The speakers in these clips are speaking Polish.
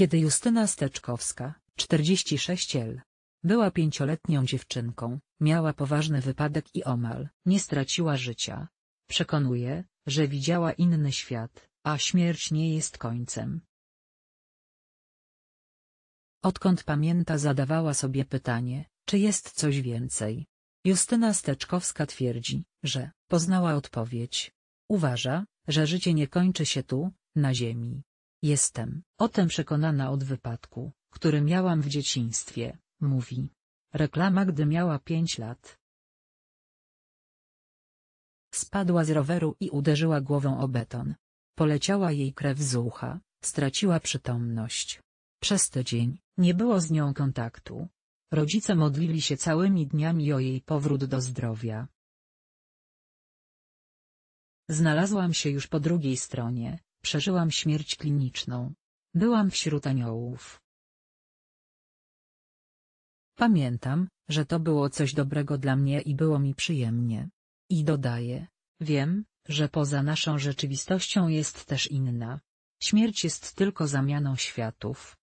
Kiedy Justyna Steczkowska, 46 L. Była pięcioletnią dziewczynką, miała poważny wypadek i omal nie straciła życia. Przekonuje, że widziała inny świat, a śmierć nie jest końcem. Odkąd pamięta zadawała sobie pytanie, czy jest coś więcej. Justyna Steczkowska twierdzi, że poznała odpowiedź. Uważa, że życie nie kończy się tu, na ziemi. Jestem o tym przekonana od wypadku, który miałam w dzieciństwie, mówi. Reklama gdy miała pięć lat. Spadła z roweru i uderzyła głową o beton. Poleciała jej krew z ucha, straciła przytomność. Przez tydzień nie było z nią kontaktu. Rodzice modlili się całymi dniami o jej powrót do zdrowia. Znalazłam się już po drugiej stronie, Przeżyłam śmierć kliniczną. Byłam wśród aniołów. Pamiętam, że to było coś dobrego dla mnie i było mi przyjemnie. I dodaję, wiem, że poza naszą rzeczywistością jest też inna. Śmierć jest tylko zamianą światów.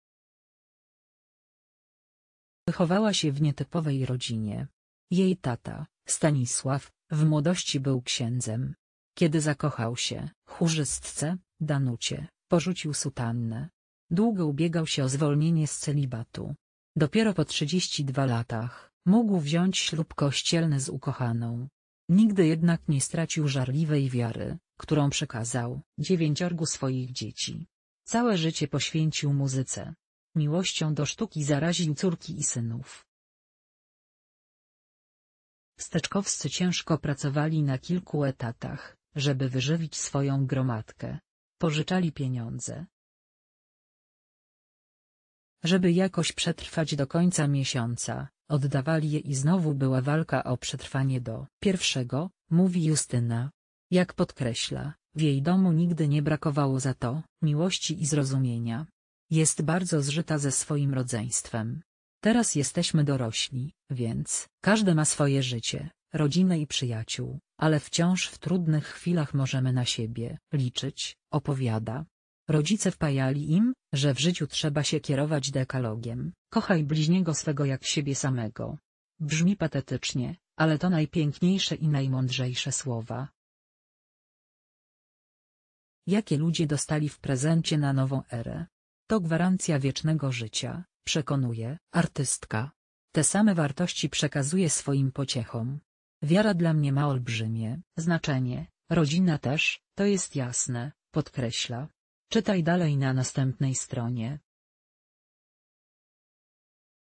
Wychowała się w nietypowej rodzinie. Jej tata, Stanisław, w młodości był księdzem. Kiedy zakochał się chórzystce, Danucie, porzucił sutannę. Długo ubiegał się o zwolnienie z celibatu. Dopiero po 32 latach mógł wziąć ślub kościelny z ukochaną. Nigdy jednak nie stracił żarliwej wiary, którą przekazał dziewięciorgu swoich dzieci. Całe życie poświęcił muzyce. Miłością do sztuki zaraził córki i synów. Steczkowscy ciężko pracowali na kilku etatach, żeby wyżywić swoją gromadkę. Pożyczali pieniądze. Żeby jakoś przetrwać do końca miesiąca, oddawali je i znowu była walka o przetrwanie do pierwszego, mówi Justyna. Jak podkreśla, w jej domu nigdy nie brakowało za to miłości i zrozumienia. Jest bardzo zżyta ze swoim rodzeństwem. Teraz jesteśmy dorośli, więc każdy ma swoje życie, rodzinę i przyjaciół ale wciąż w trudnych chwilach możemy na siebie liczyć, opowiada. Rodzice wpajali im, że w życiu trzeba się kierować dekalogiem, kochaj bliźniego swego jak siebie samego. Brzmi patetycznie, ale to najpiękniejsze i najmądrzejsze słowa. Jakie ludzie dostali w prezencie na nową erę? To gwarancja wiecznego życia, przekonuje artystka. Te same wartości przekazuje swoim pociechom. Wiara dla mnie ma olbrzymie znaczenie, rodzina też, to jest jasne, podkreśla. Czytaj dalej na następnej stronie.